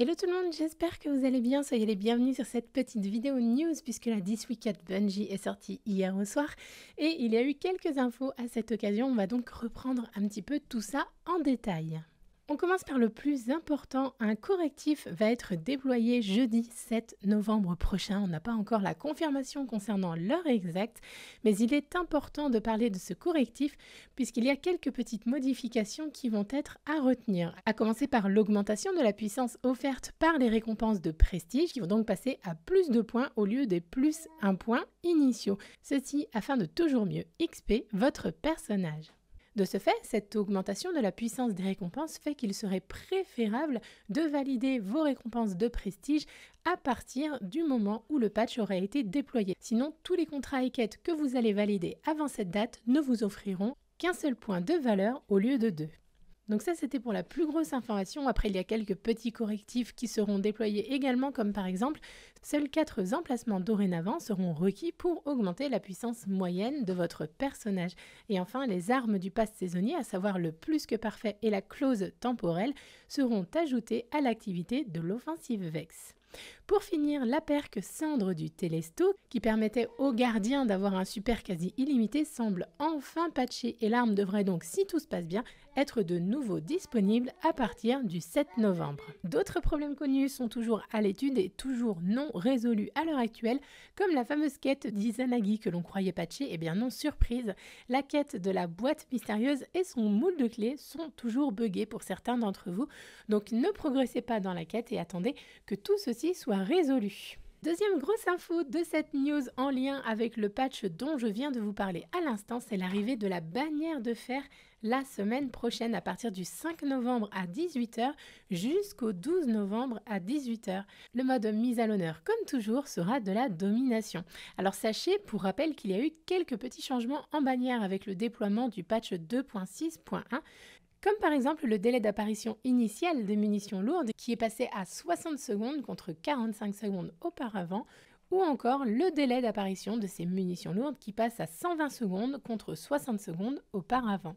Hello tout le monde, j'espère que vous allez bien. Soyez les bienvenus sur cette petite vidéo news puisque la 10 Week at Bungie est sortie hier au soir et il y a eu quelques infos à cette occasion. On va donc reprendre un petit peu tout ça en détail. On commence par le plus important. Un correctif va être déployé jeudi 7 novembre prochain. On n'a pas encore la confirmation concernant l'heure exacte, mais il est important de parler de ce correctif puisqu'il y a quelques petites modifications qui vont être à retenir. À commencer par l'augmentation de la puissance offerte par les récompenses de prestige qui vont donc passer à plus de points au lieu des plus un point initiaux. Ceci afin de toujours mieux XP votre personnage. De ce fait, cette augmentation de la puissance des récompenses fait qu'il serait préférable de valider vos récompenses de prestige à partir du moment où le patch aurait été déployé. Sinon, tous les contrats et quêtes que vous allez valider avant cette date ne vous offriront qu'un seul point de valeur au lieu de deux. Donc ça, c'était pour la plus grosse information. Après, il y a quelques petits correctifs qui seront déployés également, comme par exemple Seuls 4 emplacements dorénavant seront requis pour augmenter la puissance moyenne de votre personnage. Et enfin, les armes du pass saisonnier, à savoir le plus que parfait et la clause temporelle, seront ajoutées à l'activité de l'offensive Vex. Pour finir, la perque cendre du Télesto, qui permettait aux gardiens d'avoir un super quasi illimité, semble enfin patchée et l'arme devrait donc, si tout se passe bien, être de nouveau disponible à partir du 7 novembre. D'autres problèmes connus sont toujours à l'étude et toujours non résolus à l'heure actuelle, comme la fameuse quête d'Izanagi que l'on croyait patchée, et eh bien non surprise, la quête de la boîte mystérieuse et son moule de clé sont toujours buggés pour certains d'entre vous, donc ne progressez pas dans la quête et attendez que tout ceci soit résolu. Deuxième grosse info de cette news en lien avec le patch dont je viens de vous parler à l'instant, c'est l'arrivée de la bannière de fer la semaine prochaine à partir du 5 novembre à 18h jusqu'au 12 novembre à 18h. Le mode mise à l'honneur, comme toujours, sera de la domination. Alors sachez, pour rappel, qu'il y a eu quelques petits changements en bannière avec le déploiement du patch 2.6.1. Comme par exemple le délai d'apparition initial des munitions lourdes qui est passé à 60 secondes contre 45 secondes auparavant, ou encore le délai d'apparition de ces munitions lourdes qui passe à 120 secondes contre 60 secondes auparavant.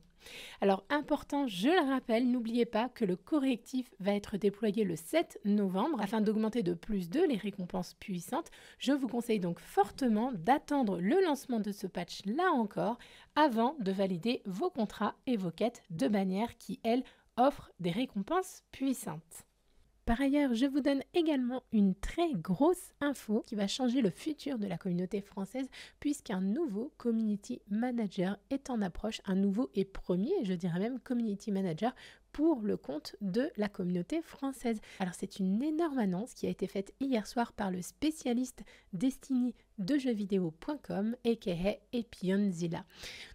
Alors important, je le rappelle, n'oubliez pas que le correctif va être déployé le 7 novembre afin d'augmenter de plus 2 les récompenses puissantes. Je vous conseille donc fortement d'attendre le lancement de ce patch là encore avant de valider vos contrats et vos quêtes de manière qui, elles, offrent des récompenses puissantes. Par ailleurs, je vous donne également une très grosse info qui va changer le futur de la communauté française puisqu'un nouveau community manager est en approche, un nouveau et premier, je dirais même community manager pour le compte de la communauté française. Alors c'est une énorme annonce qui a été faite hier soir par le spécialiste Destiny de jeuxvideo.com, et Pionzilla.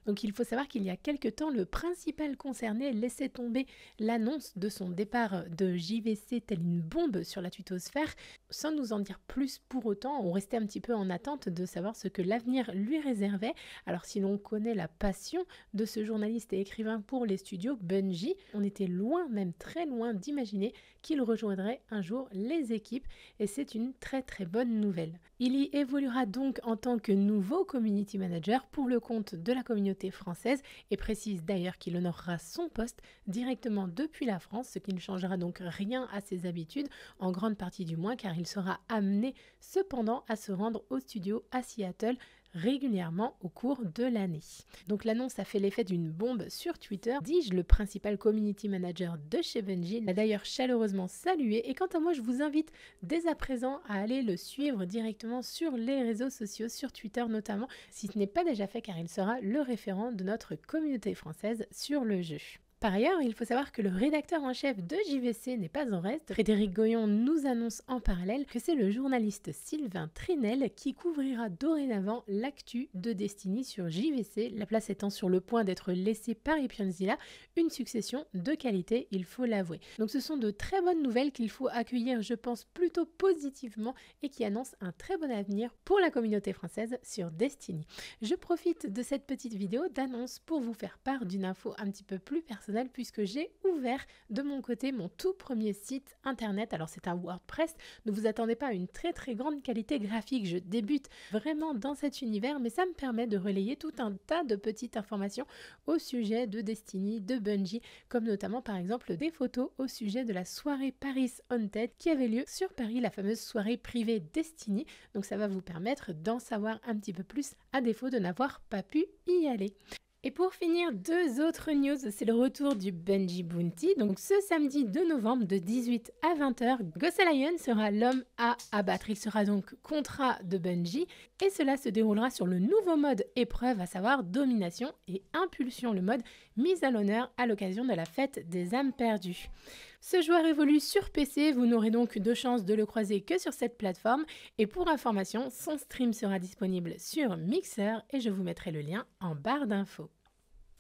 Donc il faut savoir qu'il y a quelques temps, le principal concerné laissait tomber l'annonce de son départ de JVC telle une bombe sur la tutosphère, sans nous en dire plus pour autant, on restait un petit peu en attente de savoir ce que l'avenir lui réservait. Alors si l'on connaît la passion de ce journaliste et écrivain pour les studios Bungie, on était loin, même très loin d'imaginer qu'il rejoindrait un jour les équipes, et c'est une très très bonne nouvelle. Il y évoluera donc en tant que nouveau community manager pour le compte de la communauté française et précise d'ailleurs qu'il honorera son poste directement depuis la France, ce qui ne changera donc rien à ses habitudes, en grande partie du moins, car il sera amené cependant à se rendre au studio à Seattle régulièrement au cours de l'année. Donc l'annonce a fait l'effet d'une bombe sur Twitter. Dis-je, le principal community manager de chez Benji, l'a d'ailleurs chaleureusement salué. Et quant à moi, je vous invite dès à présent à aller le suivre directement sur les réseaux sociaux, sur Twitter notamment, si ce n'est pas déjà fait car il sera le référent de notre communauté française sur le jeu. Par ailleurs, il faut savoir que le rédacteur en chef de JVC n'est pas en reste. Frédéric Goyon nous annonce en parallèle que c'est le journaliste Sylvain Trinel qui couvrira dorénavant l'actu de Destiny sur JVC, la place étant sur le point d'être laissée par Epionzilla, une succession de qualité, il faut l'avouer. Donc ce sont de très bonnes nouvelles qu'il faut accueillir, je pense, plutôt positivement et qui annoncent un très bon avenir pour la communauté française sur Destiny. Je profite de cette petite vidéo d'annonce pour vous faire part d'une info un petit peu plus personnelle puisque j'ai ouvert de mon côté mon tout premier site internet. Alors c'est un WordPress, ne vous attendez pas à une très très grande qualité graphique. Je débute vraiment dans cet univers, mais ça me permet de relayer tout un tas de petites informations au sujet de Destiny, de Bungie, comme notamment par exemple des photos au sujet de la soirée Paris Haunted qui avait lieu sur Paris, la fameuse soirée privée Destiny. Donc ça va vous permettre d'en savoir un petit peu plus à défaut de n'avoir pas pu y aller. Et pour finir, deux autres news, c'est le retour du Benji Bounty. Donc ce samedi 2 novembre de 18 à 20h, Goselion sera l'homme à abattre. Il sera donc contrat de Benji et cela se déroulera sur le nouveau mode épreuve, à savoir domination et impulsion, le mode mise à l'honneur à l'occasion de la fête des âmes perdues. Ce joueur évolue sur PC, vous n'aurez donc de chance de le croiser que sur cette plateforme. Et pour information, son stream sera disponible sur Mixer et je vous mettrai le lien en barre d'infos.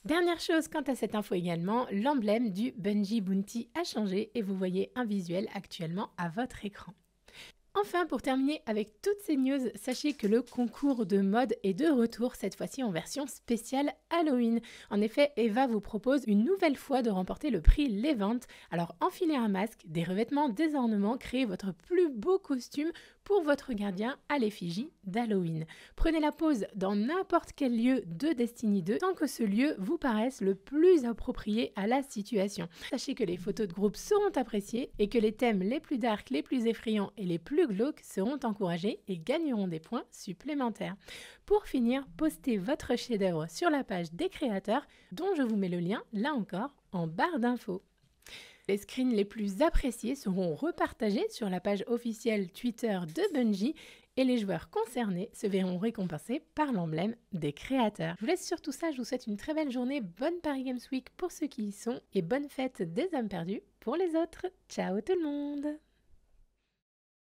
Dernière chose quant à cette info également, l'emblème du Bungie Bounty a changé et vous voyez un visuel actuellement à votre écran. Enfin, pour terminer avec toutes ces news, sachez que le concours de mode est de retour, cette fois-ci en version spéciale Halloween. En effet, Eva vous propose une nouvelle fois de remporter le prix les ventes. Alors enfilez un masque, des revêtements, des ornements, créez votre plus beau costume pour votre gardien à l'effigie d'Halloween. Prenez la pause dans n'importe quel lieu de Destiny 2 tant que ce lieu vous paraisse le plus approprié à la situation. Sachez que les photos de groupe seront appréciées et que les thèmes les plus dark, les plus effrayants et les plus seront encouragés et gagneront des points supplémentaires. Pour finir, postez votre chef-d'œuvre sur la page des créateurs dont je vous mets le lien, là encore, en barre d'infos. Les screens les plus appréciés seront repartagés sur la page officielle Twitter de Bungie et les joueurs concernés se verront récompensés par l'emblème des créateurs. Je vous laisse sur tout ça, je vous souhaite une très belle journée, bonne Paris Games Week pour ceux qui y sont et bonne fête des hommes perdus pour les autres. Ciao tout le monde